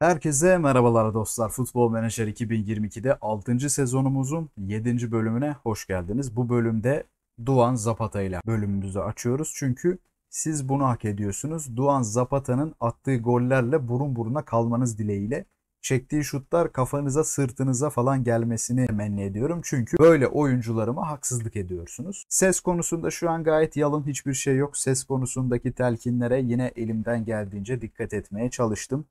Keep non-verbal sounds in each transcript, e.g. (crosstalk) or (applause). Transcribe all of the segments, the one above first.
Herkese merhabalar dostlar. Futbol Manager 2022'de 6. sezonumuzun 7. bölümüne hoş geldiniz. Bu bölümde Duan Zapata ile bölümümüzü açıyoruz. Çünkü siz bunu hak ediyorsunuz. Duan Zapata'nın attığı gollerle burun buruna kalmanız dileğiyle çektiği şutlar kafanıza sırtınıza falan gelmesini temenni ediyorum. Çünkü böyle oyuncularıma haksızlık ediyorsunuz. Ses konusunda şu an gayet yalın hiçbir şey yok. Ses konusundaki telkinlere yine elimden geldiğince dikkat etmeye çalıştım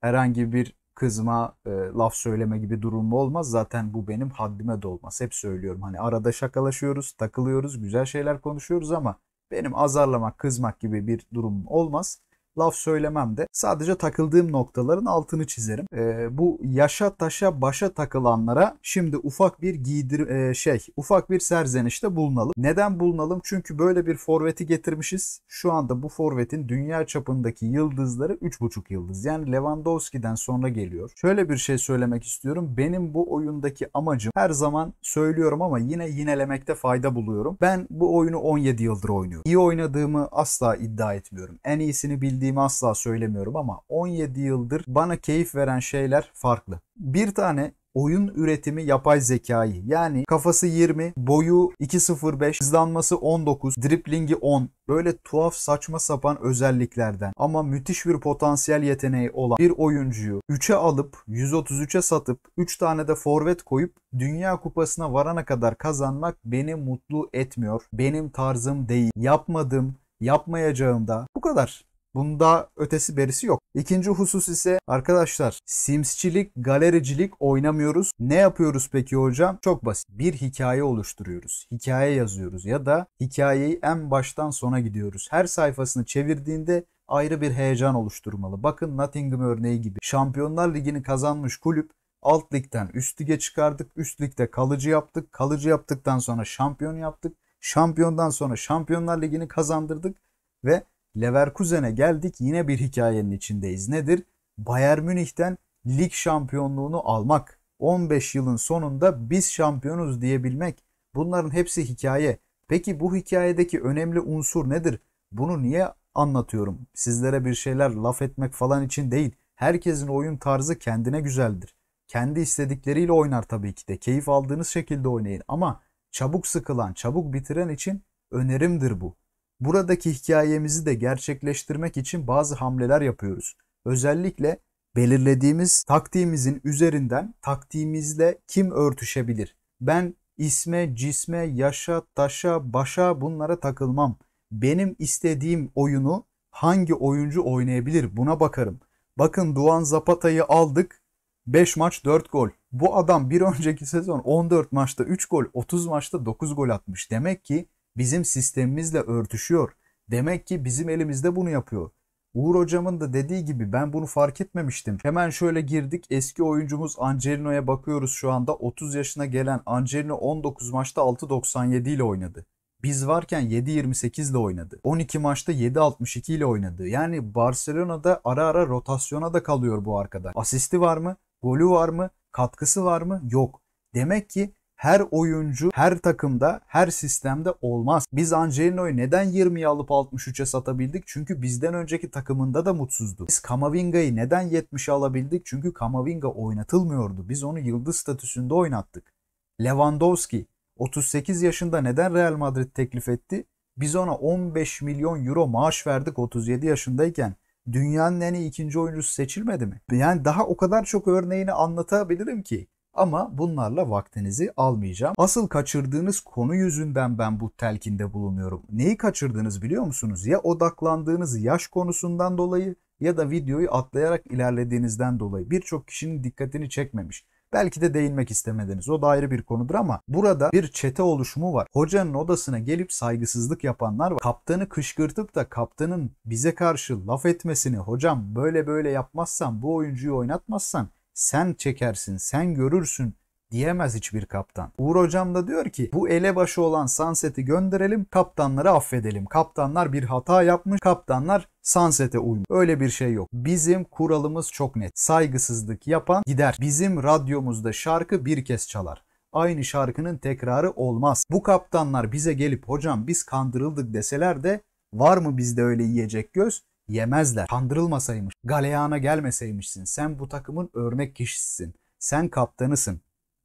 herhangi bir kızma, e, laf söyleme gibi durum olmaz. Zaten bu benim haddime de olmaz. Hep söylüyorum hani arada şakalaşıyoruz, takılıyoruz, güzel şeyler konuşuyoruz ama benim azarlamak, kızmak gibi bir durum olmaz laf söylemem de. Sadece takıldığım noktaların altını çizerim. E, bu yaşa taşa başa takılanlara şimdi ufak bir giydir e, şey ufak bir serzenişte bulunalım. Neden bulunalım? Çünkü böyle bir forveti getirmişiz. Şu anda bu forvetin dünya çapındaki yıldızları 3,5 yıldız. Yani Lewandowski'den sonra geliyor. Şöyle bir şey söylemek istiyorum. Benim bu oyundaki amacım her zaman söylüyorum ama yine yinelemekte fayda buluyorum. Ben bu oyunu 17 yıldır oynuyorum. İyi oynadığımı asla iddia etmiyorum. En iyisini bildiğim sevdiğimi asla söylemiyorum ama 17 yıldır bana keyif veren şeyler farklı. Bir tane oyun üretimi yapay zekayı yani kafası 20, boyu 2.05, hızlanması 19, driplingi 10 böyle tuhaf saçma sapan özelliklerden ama müthiş bir potansiyel yeteneği olan bir oyuncuyu 3'e alıp 133'e satıp 3 tane de forvet koyup Dünya Kupası'na varana kadar kazanmak beni mutlu etmiyor. Benim tarzım değil. Yapmadım, yapmayacağım da bu kadar. Bunda ötesi berisi yok. İkinci husus ise arkadaşlar simsçilik, galericilik oynamıyoruz. Ne yapıyoruz peki hocam? Çok basit. Bir hikaye oluşturuyoruz. Hikaye yazıyoruz ya da hikayeyi en baştan sona gidiyoruz. Her sayfasını çevirdiğinde ayrı bir heyecan oluşturmalı. Bakın Nottingham örneği gibi. Şampiyonlar Ligi'ni kazanmış kulüp alt ligden üst lige çıkardık. Üst ligde kalıcı yaptık. Kalıcı yaptıktan sonra şampiyon yaptık. Şampiyondan sonra Şampiyonlar Ligi'ni kazandırdık ve Leverkusen'e geldik. Yine bir hikayenin içindeyiz. Nedir? Bayern Münih'ten lig şampiyonluğunu almak. 15 yılın sonunda biz şampiyonuz diyebilmek. Bunların hepsi hikaye. Peki bu hikayedeki önemli unsur nedir? Bunu niye anlatıyorum? Sizlere bir şeyler laf etmek falan için değil. Herkesin oyun tarzı kendine güzeldir. Kendi istedikleriyle oynar tabii ki de. Keyif aldığınız şekilde oynayın ama çabuk sıkılan, çabuk bitiren için önerimdir bu. Buradaki hikayemizi de gerçekleştirmek için bazı hamleler yapıyoruz. Özellikle belirlediğimiz taktiğimizin üzerinden taktiğimizle kim örtüşebilir? Ben isme, cisme, yaşa, taşa, başa bunlara takılmam. Benim istediğim oyunu hangi oyuncu oynayabilir buna bakarım. Bakın Duan Zapata'yı aldık. 5 maç 4 gol. Bu adam bir önceki sezon 14 maçta 3 gol, 30 maçta 9 gol atmış. Demek ki bizim sistemimizle örtüşüyor. Demek ki bizim elimizde bunu yapıyor. Uğur hocamın da dediği gibi ben bunu fark etmemiştim. Hemen şöyle girdik eski oyuncumuz Angelino'ya bakıyoruz şu anda 30 yaşına gelen Angelino 19 maçta 6.97 ile oynadı. Biz varken 7.28 ile oynadı. 12 maçta 7.62 ile oynadı. Yani Barcelona'da ara ara rotasyona da kalıyor bu arkadaş. Asisti var mı? Golü var mı? Katkısı var mı? Yok. Demek ki her oyuncu her takımda her sistemde olmaz. Biz Angelino'yu neden 20'ye alıp 63'e satabildik? Çünkü bizden önceki takımında da mutsuzdu. Biz Kamavinga'yı neden 70'e alabildik? Çünkü Kamavinga oynatılmıyordu. Biz onu yıldız statüsünde oynattık. Lewandowski 38 yaşında neden Real Madrid teklif etti? Biz ona 15 milyon euro maaş verdik 37 yaşındayken dünyanın en iyi ikinci oyuncusu seçilmedi mi? Yani daha o kadar çok örneğini anlatabilirim ki ama bunlarla vaktinizi almayacağım. Asıl kaçırdığınız konu yüzünden ben bu telkinde bulunuyorum. Neyi kaçırdınız biliyor musunuz? Ya odaklandığınız yaş konusundan dolayı ya da videoyu atlayarak ilerlediğinizden dolayı birçok kişinin dikkatini çekmemiş. Belki de değinmek istemediniz. O da ayrı bir konudur ama burada bir çete oluşumu var. Hocanın odasına gelip saygısızlık yapanlar var. Kaptanı kışkırtıp da kaptanın bize karşı laf etmesini hocam böyle böyle yapmazsan bu oyuncuyu oynatmazsan sen çekersin, sen görürsün diyemez hiçbir kaptan. Uğur hocam da diyor ki bu elebaşı olan Sunset'i gönderelim kaptanları affedelim. Kaptanlar bir hata yapmış kaptanlar Sunset'e uymuş. Öyle bir şey yok. Bizim kuralımız çok net. Saygısızlık yapan gider. Bizim radyomuzda şarkı bir kez çalar aynı şarkının tekrarı olmaz. Bu kaptanlar bize gelip hocam biz kandırıldık deseler de var mı bizde öyle yiyecek göz? yemezler. Kandırılmasaymış, galeyana gelmeseymişsin. Sen bu takımın örnek kişisisin. Sen kaptanısın.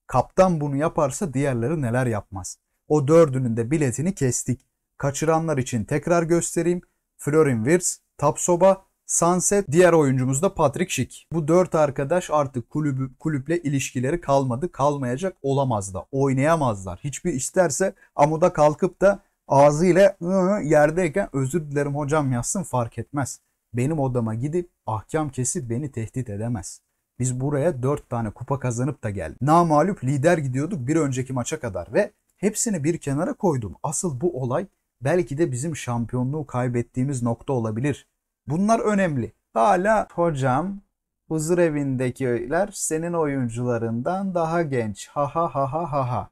Kaptan bunu yaparsa diğerleri neler yapmaz. O dördünün de biletini kestik. Kaçıranlar için tekrar göstereyim. Florin Wirtz, Tapsoba, Sunset, diğer oyuncumuz da Patrick Schick. Bu dört arkadaş artık kulübü, kulüple ilişkileri kalmadı. Kalmayacak olamaz da. Oynayamazlar. Hiçbir isterse amuda kalkıp da ağzıyla yerdeyken özür dilerim hocam yazsın fark etmez. Benim odama gidip ahkam kesip beni tehdit edemez. Biz buraya 4 tane kupa kazanıp da geldik. Namalup lider gidiyorduk bir önceki maça kadar ve hepsini bir kenara koydum. Asıl bu olay belki de bizim şampiyonluğu kaybettiğimiz nokta olabilir. Bunlar önemli. Hala hocam huzur evindekiler senin oyuncularından daha genç. Ha ha ha ha ha ha.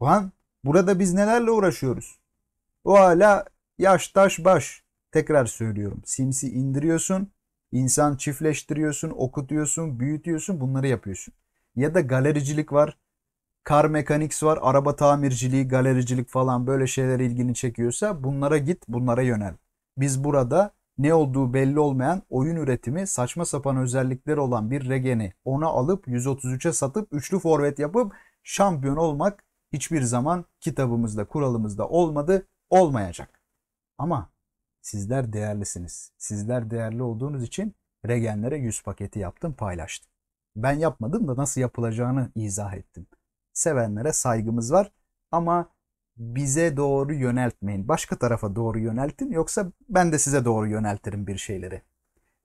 Ulan Burada biz nelerle uğraşıyoruz? O hala yaş taş baş. Tekrar söylüyorum. Simsi indiriyorsun. insan çiftleştiriyorsun, okutuyorsun, büyütüyorsun. Bunları yapıyorsun. Ya da galericilik var. Kar mekaniks var. Araba tamirciliği, galericilik falan böyle şeyler ilgini çekiyorsa bunlara git, bunlara yönel. Biz burada ne olduğu belli olmayan oyun üretimi saçma sapan özellikleri olan bir regeni ona alıp 133'e satıp üçlü forvet yapıp şampiyon olmak hiçbir zaman kitabımızda, kuralımızda olmadı, olmayacak. Ama sizler değerlisiniz. Sizler değerli olduğunuz için regenlere 100 paketi yaptım, paylaştım. Ben yapmadım da nasıl yapılacağını izah ettim. Sevenlere saygımız var ama bize doğru yöneltmeyin. Başka tarafa doğru yöneltin yoksa ben de size doğru yöneltirim bir şeyleri.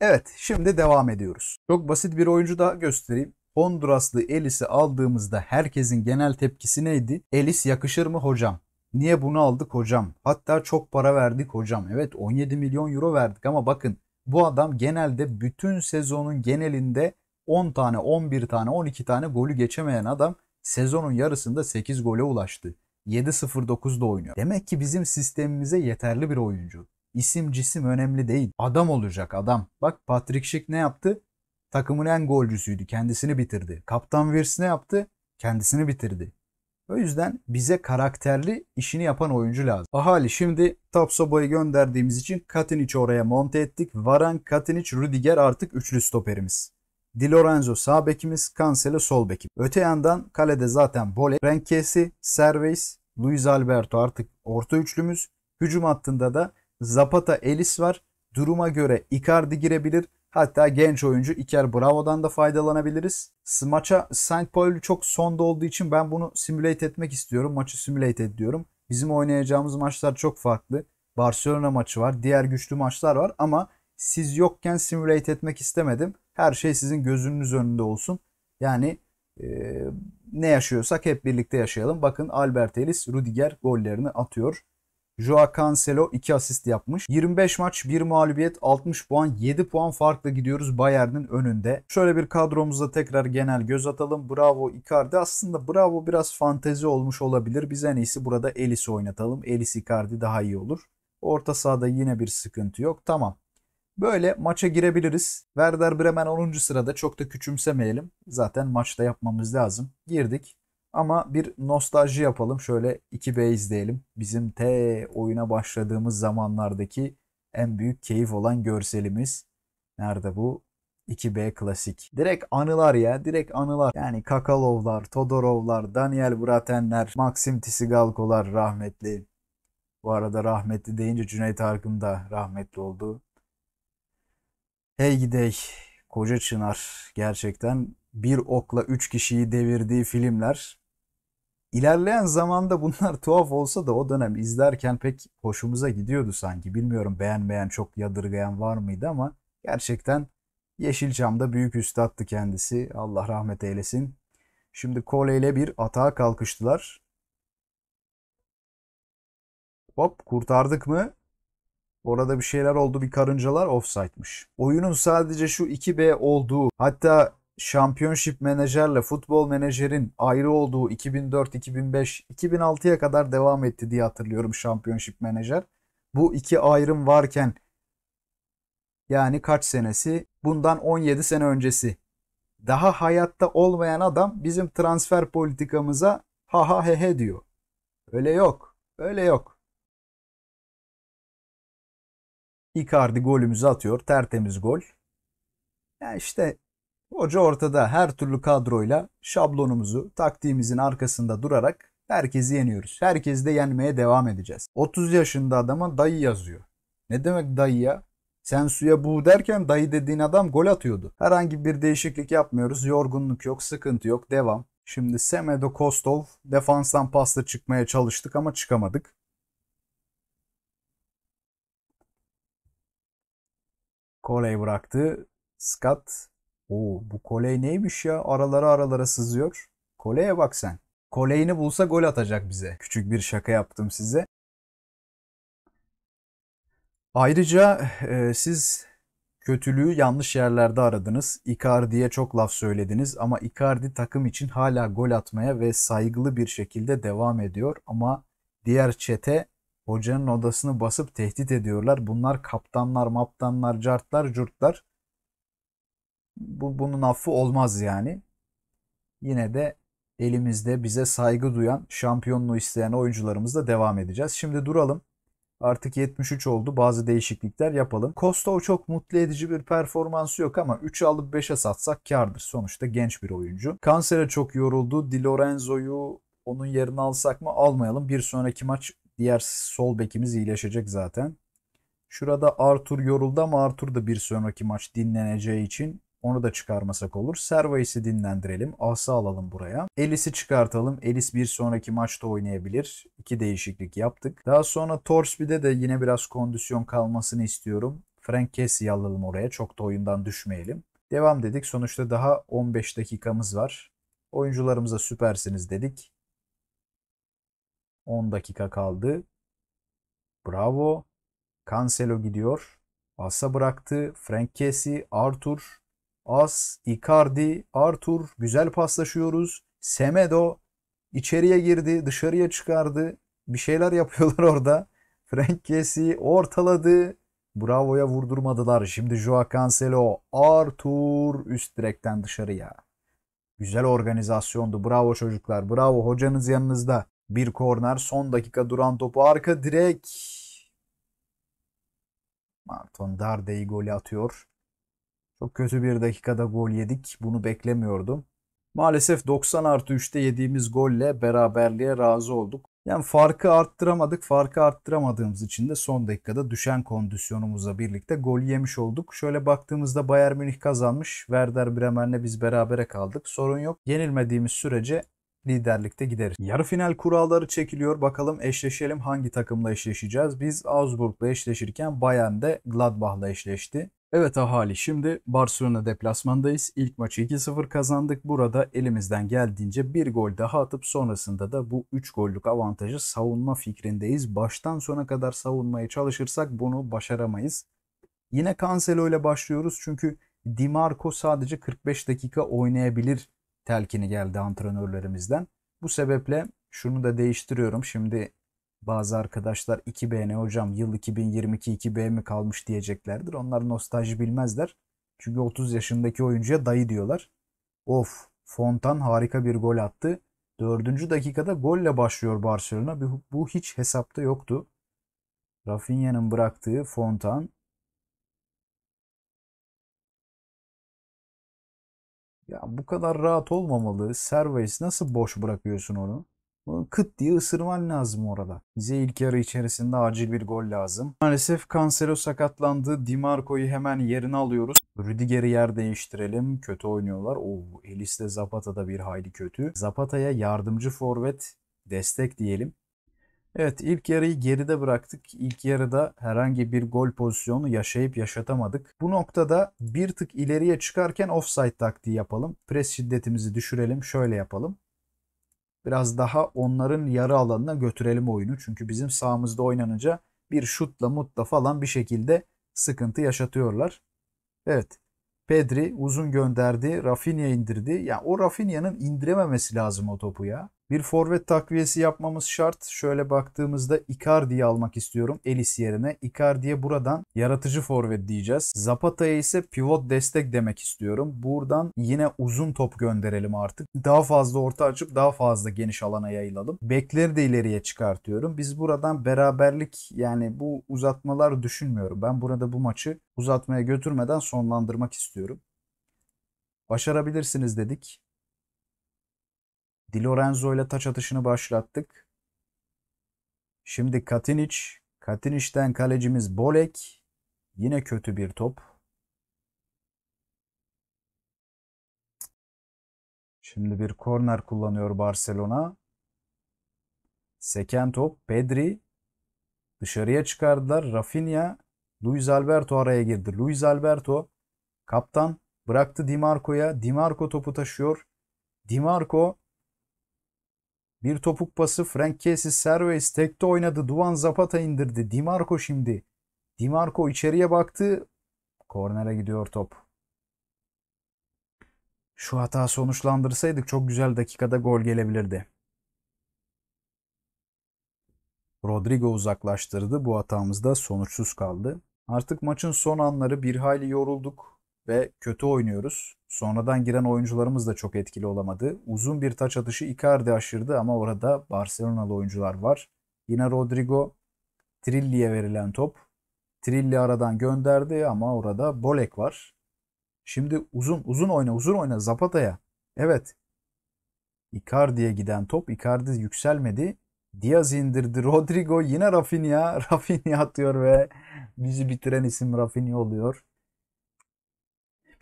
Evet şimdi devam ediyoruz. Çok basit bir oyuncu daha göstereyim. Honduraslı Elis'i aldığımızda herkesin genel tepkisi neydi? Elis yakışır mı hocam? Niye bunu aldık hocam? Hatta çok para verdik hocam. Evet 17 milyon euro verdik ama bakın bu adam genelde bütün sezonun genelinde 10 tane, 11 tane, 12 tane golü geçemeyen adam sezonun yarısında 8 gole ulaştı. 7-0-9'da oynuyor. Demek ki bizim sistemimize yeterli bir oyuncu. İsim cisim önemli değil. Adam olacak adam. Bak Patrick Schick ne yaptı? Takımın en golcüsüydü. Kendisini bitirdi. Kaptan Virs ne yaptı? Kendisini bitirdi. O yüzden bize karakterli işini yapan oyuncu lazım. Ahali şimdi Tapsoba'yı gönderdiğimiz için Katinic'i oraya monte ettik. Varan, Katinic, Rudiger artık üçlü stoperimiz. Di Lorenzo sağ bekimiz, Cancelo sol bekim. Öte yandan kalede zaten Bole, Renkesi, Serveis, Luis Alberto artık orta üçlümüz. Hücum hattında da Zapata, Elis var. Duruma göre Icardi girebilir. Hatta genç oyuncu İker Bravo'dan da faydalanabiliriz. Maça Saint Paul çok sonda olduğu için ben bunu simulate etmek istiyorum. Maçı simulate ediyorum. Bizim oynayacağımız maçlar çok farklı. Barcelona maçı var. Diğer güçlü maçlar var ama siz yokken simulate etmek istemedim. Her şey sizin gözünüz önünde olsun. Yani e, ne yaşıyorsak hep birlikte yaşayalım. Bakın Albert Ellis, Rudiger gollerini atıyor. Joao Cancelo 2 asist yapmış. 25 maç 1 mağlubiyet 60 puan 7 puan farkla gidiyoruz Bayern'in önünde. Şöyle bir kadromuza tekrar genel göz atalım. Bravo Icardi aslında Bravo biraz fantezi olmuş olabilir. Biz en iyisi burada Elis'i oynatalım. Elis Icardi daha iyi olur. Orta sahada yine bir sıkıntı yok. Tamam. Böyle maça girebiliriz. Werder Bremen 10. sırada çok da küçümsemeyelim. Zaten maçta yapmamız lazım. Girdik. Ama bir nostalji yapalım. Şöyle 2B izleyelim. Bizim T oyuna başladığımız zamanlardaki en büyük keyif olan görselimiz. Nerede bu? 2B klasik. Direkt anılar ya. Direkt anılar. Yani Kakalovlar, Todorovlar, Daniel Bratenler, Maxim Tisigalkolar rahmetli. Bu arada rahmetli deyince Cüneyt Arkın da rahmetli oldu. Hey gidey. Koca Çınar gerçekten bir okla üç kişiyi devirdiği filmler İlerleyen zamanda bunlar (laughs) tuhaf olsa da o dönem izlerken pek hoşumuza gidiyordu sanki. Bilmiyorum beğenmeyen çok yadırgayan var mıydı ama gerçekten Yeşilçam'da büyük üstattı kendisi. Allah rahmet eylesin. Şimdi Cole ile bir atağa kalkıştılar. Hop kurtardık mı? Orada bir şeyler oldu bir karıncalar offside'mış. Oyunun sadece şu 2B olduğu hatta Championship menajerle futbol menajerin ayrı olduğu 2004, 2005, 2006'ya kadar devam etti diye hatırlıyorum Championship menajer. Bu iki ayrım varken yani kaç senesi? Bundan 17 sene öncesi. Daha hayatta olmayan adam bizim transfer politikamıza ha ha he he diyor. Öyle yok. Öyle yok. Icardi golümüzü atıyor. Tertemiz gol. Ya işte Hoca ortada her türlü kadroyla şablonumuzu, taktiğimizin arkasında durarak herkesi yeniyoruz. Herkesi de yenmeye devam edeceğiz. 30 yaşında adama dayı yazıyor. Ne demek dayı ya? Sen suya bu derken dayı dediğin adam gol atıyordu. Herhangi bir değişiklik yapmıyoruz. Yorgunluk yok, sıkıntı yok, devam. Şimdi Semedo Kostov defanstan pasta çıkmaya çalıştık ama çıkamadık. Koley bıraktı. Scott Oo bu Koley neymiş ya? Aralara aralara sızıyor. Koley'e bak sen. Koley'ini bulsa gol atacak bize. Küçük bir şaka yaptım size. Ayrıca e, siz kötülüğü yanlış yerlerde aradınız. Icardi'ye çok laf söylediniz ama Icardi takım için hala gol atmaya ve saygılı bir şekilde devam ediyor ama diğer çete hocanın odasını basıp tehdit ediyorlar. Bunlar kaptanlar, maptanlar, cartlar, curtlar bu, bunun affı olmaz yani. Yine de elimizde bize saygı duyan, şampiyonluğu isteyen oyuncularımızla devam edeceğiz. Şimdi duralım. Artık 73 oldu. Bazı değişiklikler yapalım. Kostov çok mutlu edici bir performansı yok ama 3'ü alıp 5'e satsak kardır. Sonuçta genç bir oyuncu. Kansere çok yoruldu. Di Lorenzo'yu onun yerine alsak mı? Almayalım. Bir sonraki maç diğer sol bekimiz iyileşecek zaten. Şurada Arthur yoruldu ama Arthur da bir sonraki maç dinleneceği için onu da çıkarmasak olur. Servais'i dinlendirelim. Asa alalım buraya. Elis'i çıkartalım. Elis bir sonraki maçta oynayabilir. İki değişiklik yaptık. Daha sonra Torsby'de de yine biraz kondisyon kalmasını istiyorum. Frank Cassie'yi alalım oraya. Çok da oyundan düşmeyelim. Devam dedik. Sonuçta daha 15 dakikamız var. Oyuncularımıza süpersiniz dedik. 10 dakika kaldı. Bravo. Cancelo gidiyor. Asa bıraktı. Frank Cassie, Arthur, As, Icardi, Arthur güzel paslaşıyoruz. Semedo içeriye girdi, dışarıya çıkardı. Bir şeyler (laughs) yapıyorlar orada. Frank Kessi ortaladı. Bravo'ya vurdurmadılar. Şimdi Joao Cancelo, Arthur üst direkten dışarıya. Güzel organizasyondu. Bravo çocuklar. Bravo hocanız yanınızda. Bir korner son dakika duran topu arka direk. Marton Darde'yi golü atıyor. Çok kötü bir dakikada gol yedik. Bunu beklemiyordum. Maalesef 90 artı 3'te yediğimiz golle beraberliğe razı olduk. Yani farkı arttıramadık. Farkı arttıramadığımız için de son dakikada düşen kondisyonumuzla birlikte gol yemiş olduk. Şöyle baktığımızda Bayern Münih kazanmış. Werder Bremen'le biz berabere kaldık. Sorun yok. Yenilmediğimiz sürece liderlikte gideriz. Yarı final kuralları çekiliyor. Bakalım eşleşelim hangi takımla eşleşeceğiz. Biz Augsburg'la eşleşirken Bayern de Gladbach'la eşleşti. Evet ahali şimdi Barcelona deplasmandayız. İlk maçı 2-0 kazandık. Burada elimizden geldiğince bir gol daha atıp sonrasında da bu 3 gollük avantajı savunma fikrindeyiz. Baştan sona kadar savunmaya çalışırsak bunu başaramayız. Yine Cancelo ile başlıyoruz çünkü Di Marco sadece 45 dakika oynayabilir telkini geldi antrenörlerimizden. Bu sebeple şunu da değiştiriyorum. Şimdi bazı arkadaşlar 2B ne hocam yıl 2022 2B mi kalmış diyeceklerdir. Onlar nostalji bilmezler. Çünkü 30 yaşındaki oyuncuya dayı diyorlar. Of Fontan harika bir gol attı. Dördüncü dakikada golle başlıyor Barcelona. Bu hiç hesapta yoktu. Rafinha'nın bıraktığı Fontan. Ya bu kadar rahat olmamalı. Serveis nasıl boş bırakıyorsun onu? kıt diye ısırman lazım orada. Bize ilk yarı içerisinde acil bir gol lazım. Maalesef Cancelo sakatlandı. Di Marco'yu hemen yerine alıyoruz. Rüdiger'i yer değiştirelim. Kötü oynuyorlar. Oo, Elis de Zapata da bir hayli kötü. Zapata'ya yardımcı forvet destek diyelim. Evet ilk yarıyı geride bıraktık. İlk yarıda herhangi bir gol pozisyonu yaşayıp yaşatamadık. Bu noktada bir tık ileriye çıkarken offside taktiği yapalım. Pres şiddetimizi düşürelim. Şöyle yapalım biraz daha onların yarı alanına götürelim oyunu. Çünkü bizim sağımızda oynanınca bir şutla mutla falan bir şekilde sıkıntı yaşatıyorlar. Evet. Pedri uzun gönderdi, Rafinha indirdi. Ya yani o Rafinha'nın indirememesi lazım o topu ya. Bir forvet takviyesi yapmamız şart. Şöyle baktığımızda Icardi'yi almak istiyorum Elis yerine. Icardi'ye buradan yaratıcı forvet diyeceğiz. Zapata'ya ise pivot destek demek istiyorum. Buradan yine uzun top gönderelim artık. Daha fazla orta açıp daha fazla geniş alana yayılalım. Bekleri de ileriye çıkartıyorum. Biz buradan beraberlik yani bu uzatmalar düşünmüyorum. Ben burada bu maçı uzatmaya götürmeden sonlandırmak istiyorum. Başarabilirsiniz dedik. Di Lorenzo ile taç atışını başlattık. Şimdi Katinic. Katinic'ten kalecimiz Bolek. Yine kötü bir top. Şimdi bir korner kullanıyor Barcelona. Seken top Pedri. Dışarıya çıkardılar. Rafinha. Luis Alberto araya girdi. Luis Alberto kaptan bıraktı Dimarco'ya. Dimarco topu taşıyor. Dimarco bir topuk pası Frank Casey Serves tekte oynadı. Duvan Zapata indirdi. Dimarco şimdi. Dimarco içeriye baktı. Kornere gidiyor top. Şu hata sonuçlandırsaydık çok güzel dakikada gol gelebilirdi. Rodrigo uzaklaştırdı. Bu hatamız da sonuçsuz kaldı. Artık maçın son anları bir hayli yorulduk ve kötü oynuyoruz. Sonradan giren oyuncularımız da çok etkili olamadı. Uzun bir taç atışı Icardi aşırdı ama orada Barcelonalı oyuncular var. Yine Rodrigo Trilli'ye verilen top. Trilli aradan gönderdi ama orada Bolek var. Şimdi uzun uzun oyna uzun oyna Zapata'ya. Evet. Icardi'ye giden top Icardi yükselmedi. Diaz indirdi. Rodrigo yine Rafinha. (laughs) Rafinha atıyor ve bizi bitiren isim Rafinha oluyor.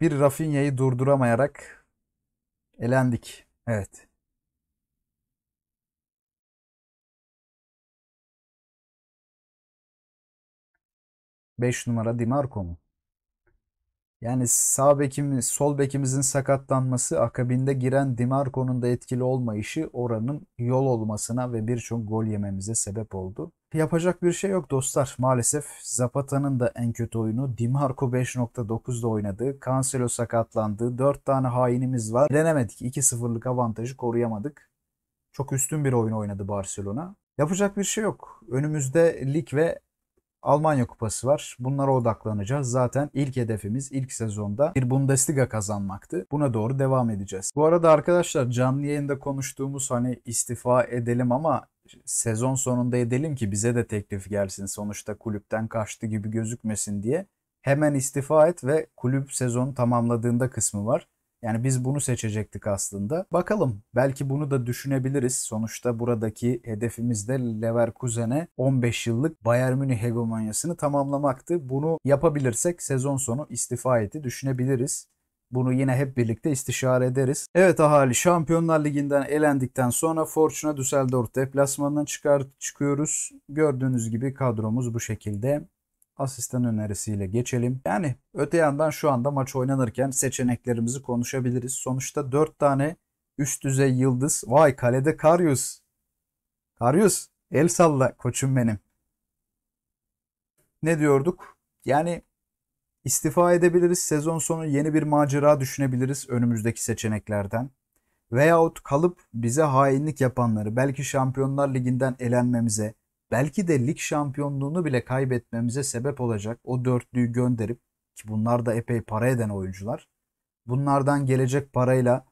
Bir Rafinha'yı durduramayarak elendik. Evet. Beş numara Dimarco mu? Yani sağ bekimiz, sol bekimizin sakatlanması akabinde giren Dimarco'nun da etkili olmayışı oranın yol olmasına ve birçok gol yememize sebep oldu. Yapacak bir şey yok dostlar. Maalesef Zapata'nın da en kötü oyunu Dimarco 5.9'da oynadı. Cancelo sakatlandı. 4 tane hainimiz var. Denemedik. 2-0'lık avantajı koruyamadık. Çok üstün bir oyun oynadı Barcelona. Yapacak bir şey yok. Önümüzde lig ve Almanya Kupası var. Bunlara odaklanacağız. Zaten ilk hedefimiz ilk sezonda bir Bundesliga kazanmaktı. Buna doğru devam edeceğiz. Bu arada arkadaşlar canlı yayında konuştuğumuz hani istifa edelim ama sezon sonunda edelim ki bize de teklif gelsin. Sonuçta kulüpten kaçtı gibi gözükmesin diye. Hemen istifa et ve kulüp sezonu tamamladığında kısmı var. Yani biz bunu seçecektik aslında. Bakalım belki bunu da düşünebiliriz. Sonuçta buradaki hedefimiz de Leverkusen'e 15 yıllık Bayern Münih hegemonyasını tamamlamaktı. Bunu yapabilirsek sezon sonu istifa eti düşünebiliriz. Bunu yine hep birlikte istişare ederiz. Evet ahali Şampiyonlar Ligi'nden elendikten sonra Fortuna Düsseldorf deplasmanından çıkar çıkıyoruz. Gördüğünüz gibi kadromuz bu şekilde asistan önerisiyle geçelim. Yani öte yandan şu anda maç oynanırken seçeneklerimizi konuşabiliriz. Sonuçta 4 tane üst düzey yıldız. Vay kalede karius, karius, el salla koçum benim. Ne diyorduk? Yani istifa edebiliriz. Sezon sonu yeni bir macera düşünebiliriz önümüzdeki seçeneklerden. Veyahut kalıp bize hainlik yapanları belki Şampiyonlar Ligi'nden elenmemize, belki de lig şampiyonluğunu bile kaybetmemize sebep olacak o dörtlüyü gönderip ki bunlar da epey para eden oyuncular. Bunlardan gelecek parayla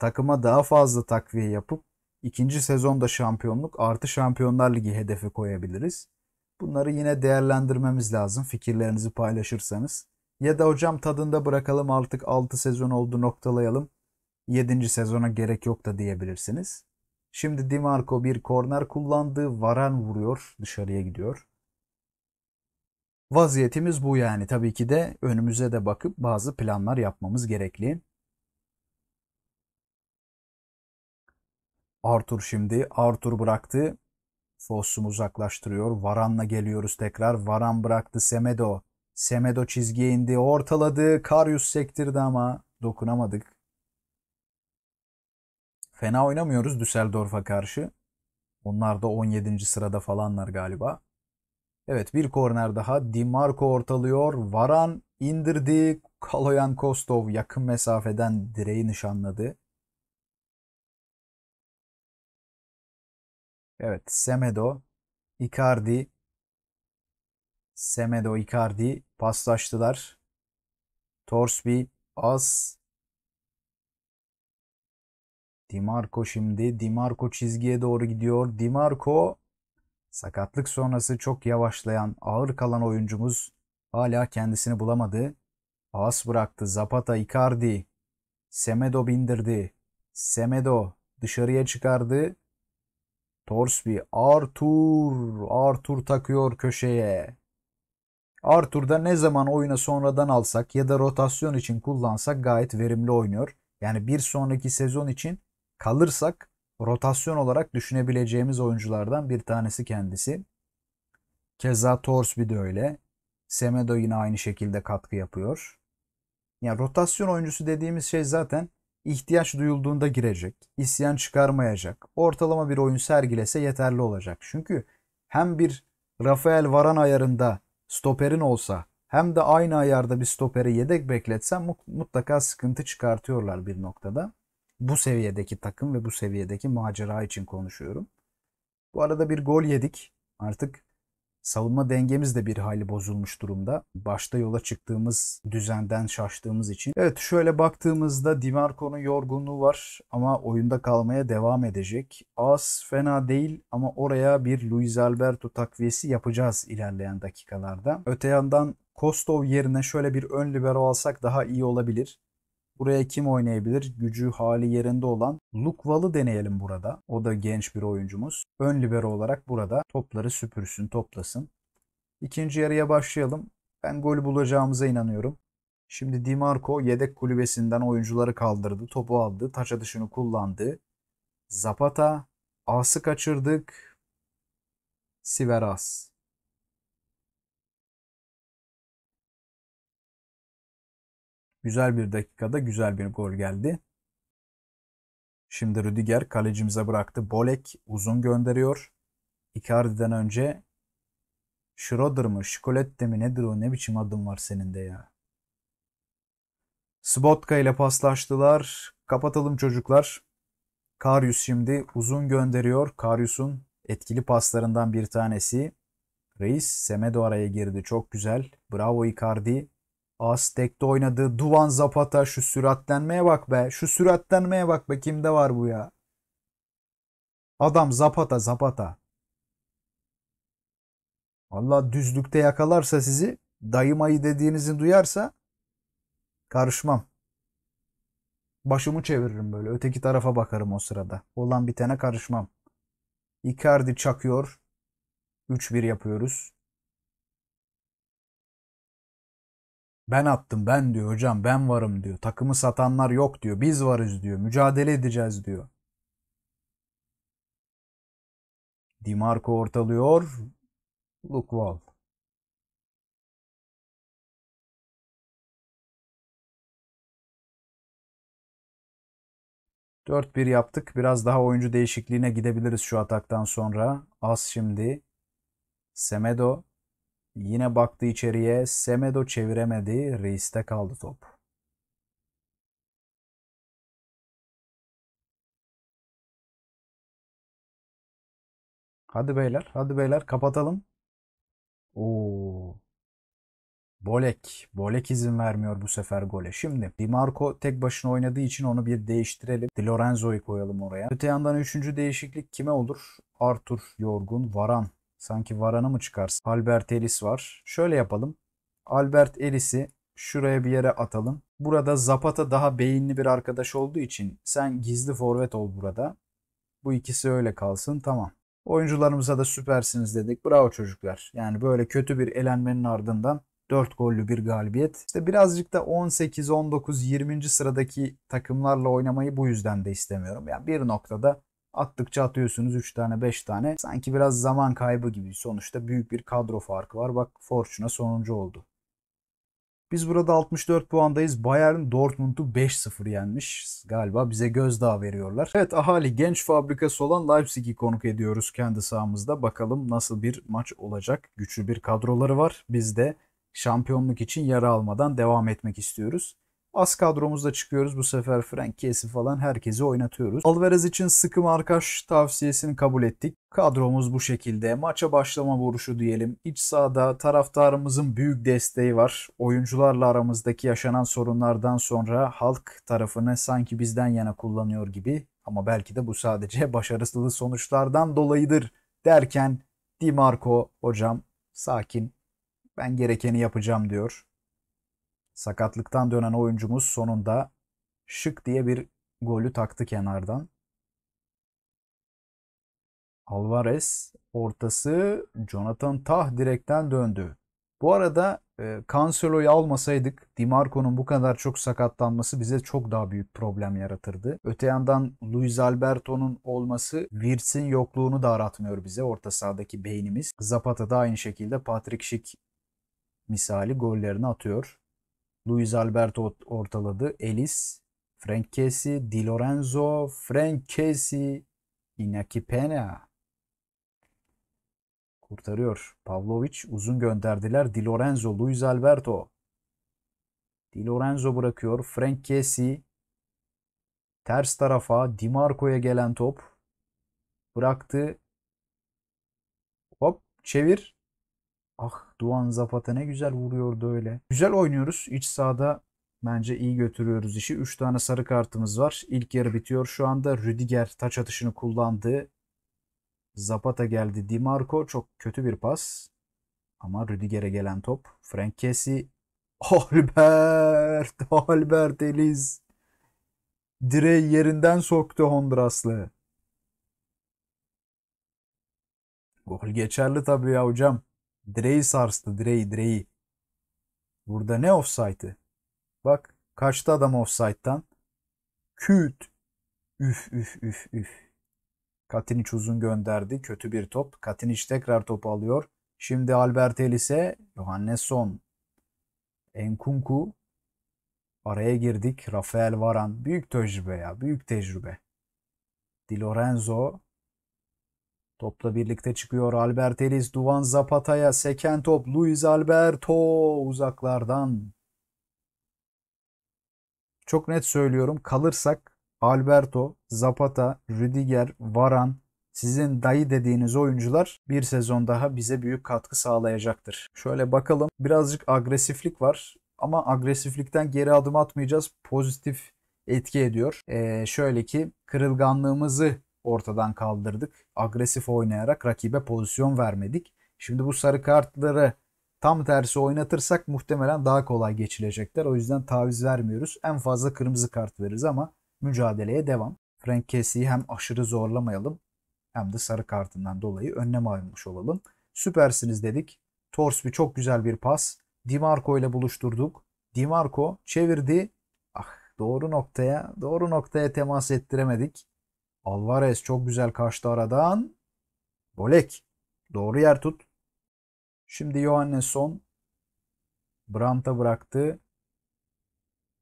takıma daha fazla takviye yapıp ikinci sezonda şampiyonluk artı Şampiyonlar Ligi hedefi koyabiliriz. Bunları yine değerlendirmemiz lazım fikirlerinizi paylaşırsanız. Ya da hocam tadında bırakalım artık 6 sezon oldu noktalayalım. 7. sezona gerek yok da diyebilirsiniz. Şimdi DiMarco bir korner kullandı. Varan vuruyor. Dışarıya gidiyor. Vaziyetimiz bu yani. Tabii ki de önümüze de bakıp bazı planlar yapmamız gerekli. Arthur şimdi. Arthur bıraktı. Fossum uzaklaştırıyor. Varan'la geliyoruz tekrar. Varan bıraktı Semedo. Semedo çizgiye indi. Ortaladı. Karius sektirdi ama dokunamadık. Fena oynamıyoruz Düsseldorf'a karşı. Onlar da 17. sırada falanlar galiba. Evet bir korner daha. Di Marco ortalıyor. Varan indirdi. Kaloyan Kostov yakın mesafeden direği nişanladı. Evet Semedo, Icardi. Semedo, Icardi paslaştılar. Torsby, Az, Dimarco şimdi. Dimarco çizgiye doğru gidiyor. Dimarco sakatlık sonrası çok yavaşlayan ağır kalan oyuncumuz hala kendisini bulamadı. Pas bıraktı. Zapata Icardi. Semedo bindirdi. Semedo dışarıya çıkardı. Torsby Arthur. Arthur takıyor köşeye. Arthur da ne zaman oyuna sonradan alsak ya da rotasyon için kullansak gayet verimli oynuyor. Yani bir sonraki sezon için kalırsak rotasyon olarak düşünebileceğimiz oyunculardan bir tanesi kendisi. Keza Torsby de öyle. Semedo yine aynı şekilde katkı yapıyor. Yani rotasyon oyuncusu dediğimiz şey zaten ihtiyaç duyulduğunda girecek, isyan çıkarmayacak, ortalama bir oyun sergilese yeterli olacak. Çünkü hem bir Rafael Varan ayarında stoperin olsa hem de aynı ayarda bir stoperi yedek bekletsen mutlaka sıkıntı çıkartıyorlar bir noktada bu seviyedeki takım ve bu seviyedeki macera için konuşuyorum. Bu arada bir gol yedik. Artık savunma dengemiz de bir hali bozulmuş durumda. Başta yola çıktığımız düzenden şaştığımız için. Evet şöyle baktığımızda Dimarco'nun yorgunluğu var ama oyunda kalmaya devam edecek. Az fena değil ama oraya bir Luis Alberto takviyesi yapacağız ilerleyen dakikalarda. Öte yandan Kostov yerine şöyle bir ön libero alsak daha iyi olabilir. Buraya kim oynayabilir? Gücü hali yerinde olan Lukval'ı deneyelim burada. O da genç bir oyuncumuz. Ön libero olarak burada topları süpürsün, toplasın. İkinci yarıya başlayalım. Ben gol bulacağımıza inanıyorum. Şimdi Di Marco yedek kulübesinden oyuncuları kaldırdı, topu aldı, taç atışını kullandı. Zapata, As'ı kaçırdık. Siveras. Güzel bir dakikada güzel bir gol geldi. Şimdi Rüdiger kalecimize bıraktı. Bolek uzun gönderiyor. Icardi'den önce Schroeder mı, Şikolette mi nedir o? Ne biçim adım var senin de ya? Spotka ile paslaştılar. Kapatalım çocuklar. Karius şimdi uzun gönderiyor. Karius'un etkili paslarından bir tanesi. Reis Semedo araya girdi. Çok güzel. Bravo Icardi. Aztek'te oynadığı Duvan Zapata şu süratlenmeye bak be. Şu süratlenmeye bak be kimde var bu ya. Adam Zapata Zapata. Allah düzlükte yakalarsa sizi dayımayı dediğinizi duyarsa karışmam. Başımı çeviririm böyle. Öteki tarafa bakarım o sırada. Olan bitene karışmam. Icardi çakıyor. 3-1 yapıyoruz. Ben attım ben diyor hocam ben varım diyor. Takımı satanlar yok diyor. Biz varız diyor. Mücadele edeceğiz diyor. Dimarco ortalıyor. Lukval. Dört bir yaptık. Biraz daha oyuncu değişikliğine gidebiliriz şu ataktan sonra. Az şimdi. Semedo. Yine baktı içeriye. Semedo çeviremedi. Reis'te kaldı top. Hadi beyler, hadi beyler kapatalım. Oo. Bolek, Bolek izin vermiyor bu sefer gole. Şimdi Di Marco tek başına oynadığı için onu bir değiştirelim. Di Lorenzo'yu koyalım oraya. Öte yandan üçüncü değişiklik kime olur? Arthur yorgun, Varan Sanki Varana mı çıkarsın? Albert Ellis var. Şöyle yapalım. Albert Ellis'i şuraya bir yere atalım. Burada Zapata daha beyinli bir arkadaş olduğu için sen gizli forvet ol burada. Bu ikisi öyle kalsın tamam. Oyuncularımıza da süpersiniz dedik. Bravo çocuklar. Yani böyle kötü bir elenmenin ardından 4 gollü bir galibiyet. İşte birazcık da 18, 19, 20. sıradaki takımlarla oynamayı bu yüzden de istemiyorum. Yani bir noktada Attıkça atıyorsunuz 3 tane 5 tane. Sanki biraz zaman kaybı gibi. Sonuçta büyük bir kadro farkı var. Bak Fortuna sonuncu oldu. Biz burada 64 puandayız. Bayern Dortmund'u 5-0 yenmiş. Galiba bize gözdağı veriyorlar. Evet ahali genç fabrikası olan Leipzig'i konuk ediyoruz kendi sahamızda. Bakalım nasıl bir maç olacak. Güçlü bir kadroları var. Biz de şampiyonluk için yara almadan devam etmek istiyoruz. Az kadromuzda çıkıyoruz. Bu sefer Frankiyesi falan herkesi oynatıyoruz. Alvarez için sıkım arkadaş tavsiyesini kabul ettik. Kadromuz bu şekilde. Maça başlama vuruşu diyelim. İç sahada taraftarımızın büyük desteği var. Oyuncularla aramızdaki yaşanan sorunlardan sonra halk tarafını sanki bizden yana kullanıyor gibi ama belki de bu sadece (laughs) başarısızlı sonuçlardan dolayıdır derken Di Marco hocam sakin ben gerekeni yapacağım diyor. Sakatlıktan dönen oyuncumuz sonunda şık diye bir golü taktı kenardan. Alvarez ortası Jonathan Tah direkten döndü. Bu arada e, Cancelo'yu almasaydık Dimarco'nun bu kadar çok sakatlanması bize çok daha büyük problem yaratırdı. Öte yandan Luis Alberto'nun olması Virts'in yokluğunu da aratmıyor bize orta sahadaki beynimiz. Zapata da aynı şekilde Patrick Schick misali gollerini atıyor. Luis Alberto ortaladı. Elis, Frank Casey, Di Lorenzo, Frank Casey, Inaki Pena. Kurtarıyor. Pavlovic uzun gönderdiler. Di Lorenzo, Luis Alberto. Di Lorenzo bırakıyor. Frank Casey. Ters tarafa Di Marco'ya gelen top. Bıraktı. Hop çevir. Ah Duan Zapata ne güzel vuruyordu öyle. Güzel oynuyoruz. İç sahada bence iyi götürüyoruz işi. 3 tane sarı kartımız var. İlk yarı bitiyor. Şu anda Rüdiger taç atışını kullandı. Zapata geldi. Di Marco çok kötü bir pas. Ama Rüdiger'e gelen top. Frank Kesi. (laughs) Albert! Albert Eliz! Direği yerinden soktu Honduraslı. Gol geçerli tabii ya hocam. Direği sarstı direği direği. Burada ne offside'ı? Bak kaçtı adam offside'dan. Küt. Üf üf üf üf. Katinic uzun gönderdi. Kötü bir top. Katinic tekrar topu alıyor. Şimdi Albert Elise, Johannesson, Enkunku. Araya girdik. Rafael Varan. Büyük tecrübe ya. Büyük tecrübe. Di Lorenzo. Topla birlikte çıkıyor Albert Ellis, Duvan Zapata'ya seken top Luis Alberto uzaklardan. Çok net söylüyorum kalırsak Alberto, Zapata, Rüdiger, Varan, sizin dayı dediğiniz oyuncular bir sezon daha bize büyük katkı sağlayacaktır. Şöyle bakalım birazcık agresiflik var ama agresiflikten geri adım atmayacağız. Pozitif etki ediyor. Ee, şöyle ki kırılganlığımızı ortadan kaldırdık. Agresif oynayarak rakibe pozisyon vermedik. Şimdi bu sarı kartları tam tersi oynatırsak muhtemelen daha kolay geçilecekler. O yüzden taviz vermiyoruz. En fazla kırmızı kart veririz ama mücadeleye devam. Frank Cassie'yi hem aşırı zorlamayalım hem de sarı kartından dolayı önlem almış olalım. Süpersiniz dedik. Torsby çok güzel bir pas. Dimarco ile buluşturduk. Dimarco çevirdi. Ah doğru noktaya, doğru noktaya temas ettiremedik. Alvarez çok güzel kaçtı aradan. Bolek. Doğru yer tut. Şimdi Johannesson Brant'a bıraktı.